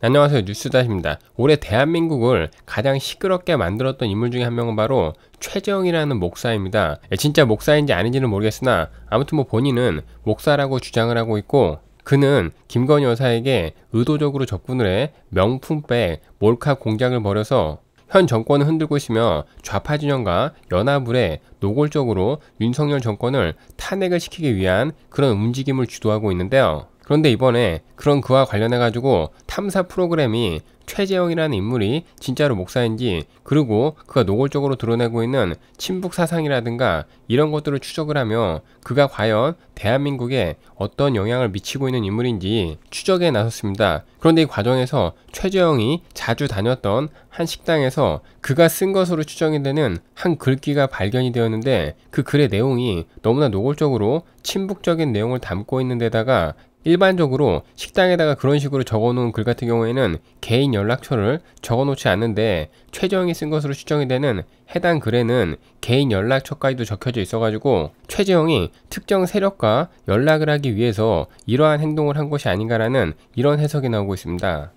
안녕하세요 뉴스다입니다. 올해 대한민국을 가장 시끄럽게 만들었던 인물 중에 한 명은 바로 최재형이라는 목사입니다. 예, 진짜 목사인지 아닌지는 모르겠으나 아무튼 뭐 본인은 목사라고 주장을 하고 있고 그는 김건희 여사에게 의도적으로 접근을 해 명품백 몰카 공작을 벌여서 현 정권을 흔들고 있으며 좌파 진영과 연합을해 노골적으로 윤석열 정권을 탄핵을 시키기 위한 그런 움직임을 주도하고 있는데요. 그런데 이번에 그런 그와 관련해 가지고 탐사 프로그램이 최재형이라는 인물이 진짜로 목사인지 그리고 그가 노골적으로 드러내고 있는 친북 사상이라든가 이런 것들을 추적을 하며 그가 과연 대한민국에 어떤 영향을 미치고 있는 인물인지 추적에 나섰습니다. 그런데 이 과정에서 최재형이 자주 다녔던 한 식당에서 그가 쓴 것으로 추정이 되는 한 글귀가 발견이 되었는데 그 글의 내용이 너무나 노골적으로 친북적인 내용을 담고 있는 데다가 일반적으로 식당에다가 그런 식으로 적어놓은 글 같은 경우에는 개인 연락처를 적어놓지 않는데 최재형이쓴 것으로 추정이 되는 해당 글에는 개인 연락처까지도 적혀져 있어가지고 최재형이 특정 세력과 연락을 하기 위해서 이러한 행동을 한 것이 아닌가라는 이런 해석이 나오고 있습니다.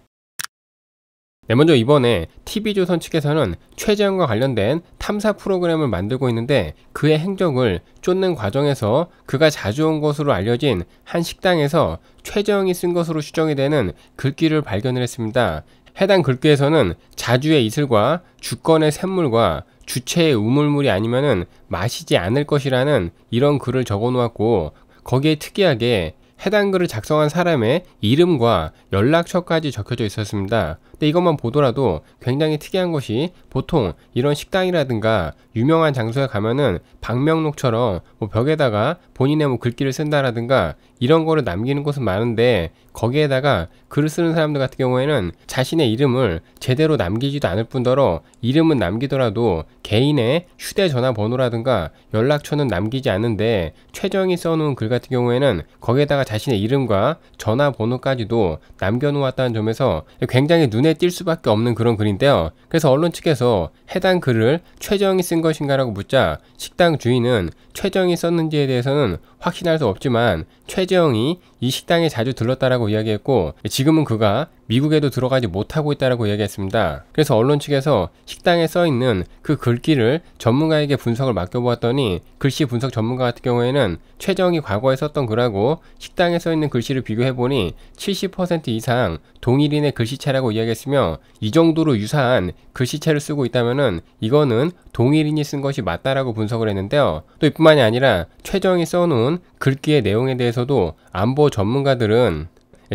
네, 먼저 이번에 TV조선 측에서는 최재형과 관련된 탐사 프로그램을 만들고 있는데 그의 행적을 쫓는 과정에서 그가 자주 온 것으로 알려진 한 식당에서 최재형이 쓴 것으로 추정이 되는 글귀를 발견을 했습니다. 해당 글귀에서는 자주의 이슬과 주권의 샘물과 주체의 우물물이 아니면 마시지 않을 것이라는 이런 글을 적어 놓았고 거기에 특이하게 해당 글을 작성한 사람의 이름과 연락처까지 적혀져 있었습니다. 근데 이것만 보더라도 굉장히 특이한 것이 보통 이런 식당이라든가 유명한 장소에 가면은 방명록처럼 뭐 벽에다가 본인의 뭐 글귀를 쓴다라든가 이런 거를 남기는 곳은 많은데 거기에다가 글을 쓰는 사람들 같은 경우에는 자신의 이름을 제대로 남기지도 않을 뿐더러 이름은 남기더라도 개인의 휴대전화번호라든가 연락처는 남기지 않는데 최정이 써놓은 글 같은 경우에는 거기에다가 자신의 이름과 전화번호까지도 남겨놓았다는 점에서 굉장히 눈에 띌 수밖에 없는 그런 글인데요. 그래서 언론 측에서 해당 글을 최정이 쓴 것인가라고 묻자 식당 주인은 최정이 썼는지에 대해서는 확신할 수 없지만 최정이 이 식당에 자주 들렀다라고 이야기했고 지금은 그가 미국에도 들어가지 못하고 있다라고 이야기했습니다. 그래서 언론 측에서 식당에 써 있는 그 글귀를 전문가에게 분석을 맡겨보았더니 글씨 분석 전문가 같은 경우에는 최정이 과거에 썼던 글하고 식당에 써 있는 글씨를 비교해보니 70% 이상 동일인의 글씨체라고 이야기했으며 이 정도로 유사한 글씨체를 쓰고 있다면은 이거는 동일인이 쓴 것이 맞다라고 분석을 했는데요. 또 이뿐만이 아니라 최정이 써놓은 글귀의 내용에 대해서도 안보 전문가들은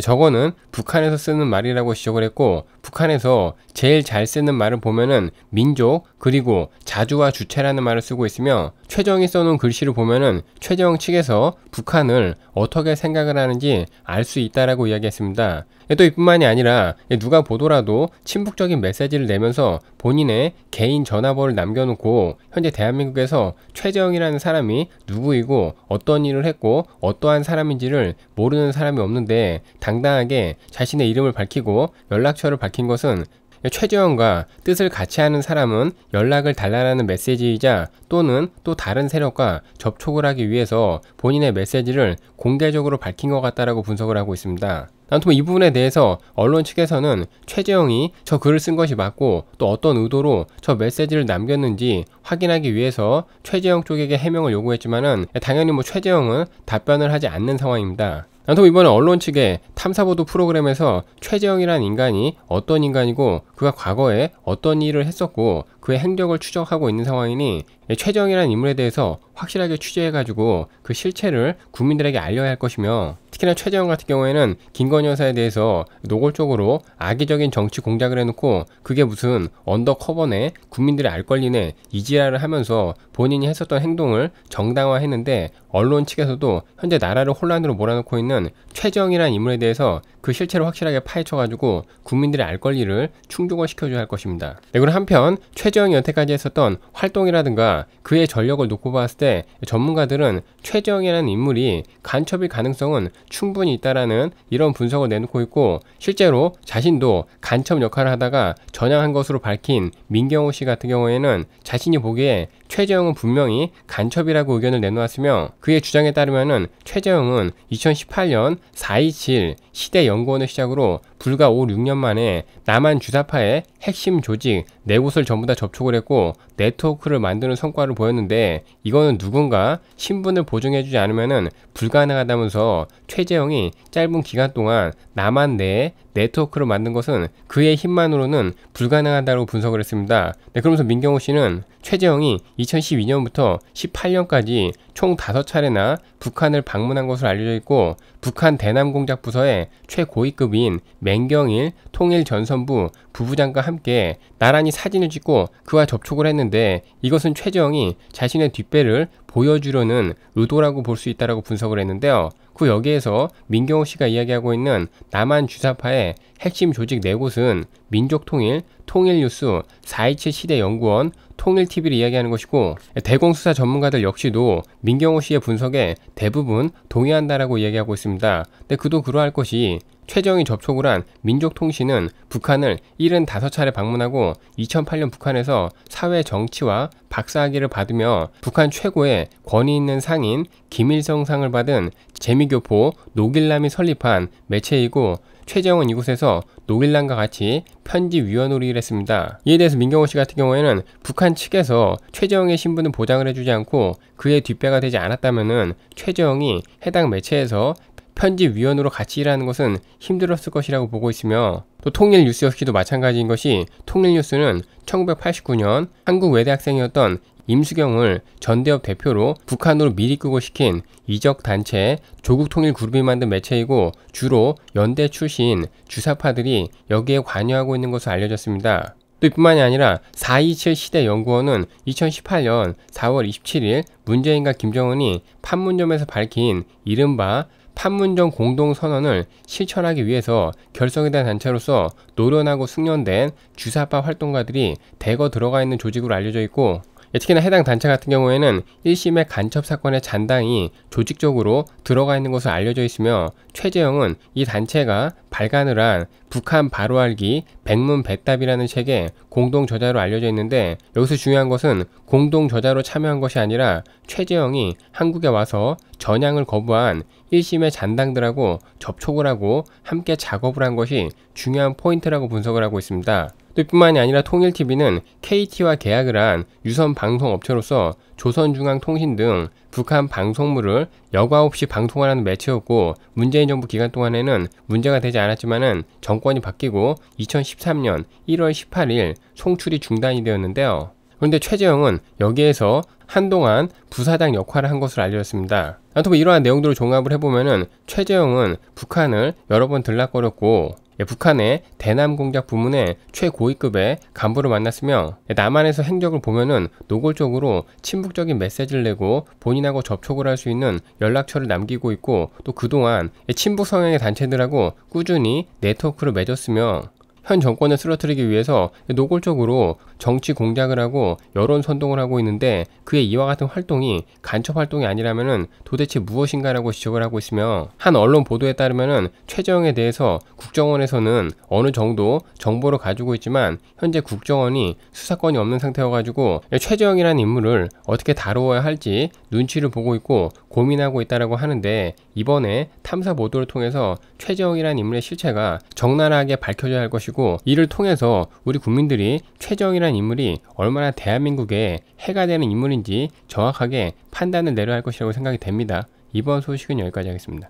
저거는 북한에서 쓰는 말이라고 지적을 했고 북한에서 제일 잘 쓰는 말을 보면은 민족 그리고 자주와 주체라는 말을 쓰고 있으며 최정이 써놓은 글씨를 보면은 최정 측에서 북한을 어떻게 생각을 하는지 알 수 있다라고 이야기했습니다. 또 이뿐만이 아니라 누가 보더라도 친북적인 메시지를 내면서 본인의 개인 전화번호를 남겨놓고 현재 대한민국에서 최정형이라는 사람이 누구이고 어떤 일을 했고 어떠한 사람인지를 모르는 사람이 없는데 당당하게 자신의 이름을 밝히고 연락처를 밝히고 밝힌 것은 최재원과 뜻을 같이 하는 사람은 연락을 달라는 메시지이자 또는 또 다른 세력과 접촉을 하기 위해서 본인의 메시지를 공개적으로 밝힌 것 같다라고 분석을 하고 있습니다. 아무튼 이 부분에 대해서 언론 측에서는 최재형이 저 글을 쓴 것이 맞고 또 어떤 의도로 저 메시지를 남겼는지 확인하기 위해서 최재형 쪽에게 해명을 요구했지만은 당연히 뭐 최재형은 답변을 하지 않는 상황입니다. 난통 이번에 언론 측에 탐사보도 프로그램에서 최재형이란 인간이 어떤 인간이고 그가 과거에 어떤 일을 했었고 그의 행적을 추적하고 있는 상황이니 최재형이란 인물에 대해서 확실하게 취재해가지고 그 실체를 국민들에게 알려야 할 것이며 특히나 최재형 같은 경우에는 김건희 여사에 대해서 노골적으로 악의적인 정치 공작을 해놓고 그게 무슨 언더커버네 국민들의 알 권리네 이지랄을 하면서 본인이 했었던 행동을 정당화했는데 언론 측에서도 현재 나라를 혼란으로 몰아넣고 있는 최재형이라는 인물에 대해서 그 실체를 확실하게 파헤쳐가지고 국민들의 알 권리를 충족을 시켜줘야 할 것입니다. 네, 그리고 한편 최재형이 여태까지 했었던 활동이라든가 그의 전력을 놓고 봤을 때 전문가들은 최재형이라는 인물이 간첩일 가능성은 충분히 있다라는 이런 분석을 내놓고 있고 실제로 자신도 간첩 역할을 하다가 전향한 것으로 밝힌 민경호 씨 같은 경우에는 자신이 보기에 최재형은 분명히 간첩이라고 의견을 내놓았으며 그의 주장에 따르면 최재형은 2018년 4.27 시대 연구원을 시작으로 불과 5, 6년 만에 남한 주사파의 핵심 조직 네 곳을 전부 다 접촉을 했고 네트워크를 만드는 성과를 보였는데 이거는 누군가 신분을 보증해주지 않으면 불가능하다면서 최재형이 짧은 기간 동안 남한 내에 네트워크로 만든 것은 그의 힘만으로는 불가능하다고 분석을 했습니다. 네, 그러면서 민경호 씨는 최재형이 2012년부터 18년까지 총 5차례나 북한을 방문한 것으로 알려져 있고 북한 대남공작 부서의 최고위급인 맹경일 통일전선부 부부장과 함께 나란히 사진을 찍고 그와 접촉을 했는데 이것은 최정이 자신의 뒷배를 보여주려는 의도라고 볼 수 있다라고 분석을 했는데요. 그 여기에서 민경호 씨가 이야기하고 있는 남한 주사파의 핵심 조직 네 곳은 민족통일, 통일뉴스, 4.27 시대연구원, 통일TV를 이야기하는 것이고 대공수사 전문가들 역시도 민경호 씨의 분석에 대부분 동의한다라고 이야기하고 있습니다. 근데 그도 그러할 것이 최정이 접촉을 한 민족통신은 북한을 75차례 방문하고 2008년 북한에서 사회 정치와 박사학위를 받으며 북한 최고의 권위 있는 상인 김일성상을 받은 재미교포 노길남이 설립한 매체이고 최재형은 이곳에서 노길란과 같이 편지 위원으로 일했습니다. 이에 대해서 민경호 씨 같은 경우에는 북한 측에서 최재형의 신분을 보장을 해주지 않고 그의 뒷배가 되지 않았다면 최재형이 해당 매체에서 편지 위원으로 같이 일하는 것은 힘들었을 것이라고 보고 있으며 또 통일뉴스 역시도 마찬가지인 것이 통일뉴스는 1989년 한국 외대학생이었던 임수경을 전대협 대표로 북한으로 미리 끄고 시킨 이적 단체 조국 통일 그룹이 만든 매체이고 주로 연대 출신 주사파들이 여기에 관여하고 있는 것으로 알려졌습니다. 또 이뿐만이 아니라 427 시대 연구원은 2018년 4월 27일 문재인과 김정은이 판문점에서 밝힌 이른바 판문점 공동선언을 실천하기 위해서 결성에 대한 단체로서 노련하고 숙련된 주사파 활동가들이 대거 들어가 있는 조직으로 알려져 있고 예, 특히나 해당 단체 같은 경우에는 1심의 간첩 사건의 잔당이 조직적으로 들어가 있는 것으로 알려져 있으며 최재형은 이 단체가 발간을 한 북한 바로알기 백문백답이라는 책에 공동 저자로 알려져 있는데 여기서 중요한 것은 공동 저자로 참여한 것이 아니라 최재형이 한국에 와서 전향을 거부한 1심의 잔당들하고 접촉을 하고 함께 작업을 한 것이 중요한 포인트라고 분석을 하고 있습니다. 뿐만이 아니라 통일TV는 KT와 계약을 한 유선 방송업체로서 조선중앙통신 등 북한 방송물을 여과 없이 방송하는 라 매체였고 문재인 정부 기간 동안에는 문제가 되지 않았지만은 정권이 바뀌고 2013년 1월 18일 송출이 중단이 되었는데요. 그런데 최재형은 여기에서 한동안 부사장 역할을 한 것으로 알려졌습니다. 아무튼 뭐 이러한 내용들을 종합을 해보면은 최재형은 북한을 여러 번 들락거렸고 예, 북한의 대남 공작 부문의 최고위급의 간부를 만났으며 예, 남한에서 행적을 보면은 노골적으로 친북적인 메시지를 내고 본인하고 접촉을 할 수 있는 연락처를 남기고 있고 또 그동안 예, 친북 성향의 단체들하고 꾸준히 네트워크를 맺었으며 현 정권을 쓰러뜨리기 위해서 노골적으로 정치 공작을 하고 여론 선동을 하고 있는데 그의 이와 같은 활동이 간첩 활동이 아니라면 도대체 무엇인가라고 지적을 하고 있으며 한 언론 보도에 따르면 최재형에 대해서 국정원에서는 어느 정도 정보를 가지고 있지만 현재 국정원이 수사권이 없는 상태여가지고 최재형이라는 인물을 어떻게 다루어야 할지 눈치를 보고 있고 고민하고 있다라고 하는데 이번에 탐사 보도를 통해서 최재형이라는 인물의 실체가 적나라하게 밝혀져야 할 것이고 이를 통해서 우리 국민들이 최재형이라는 김건희라는 인물이 얼마나 대한민국에 해가 되는 인물인지 정확하게 판단을 내려야 할 것이라고 생각이 됩니다. 이번 소식은 여기까지 하겠습니다.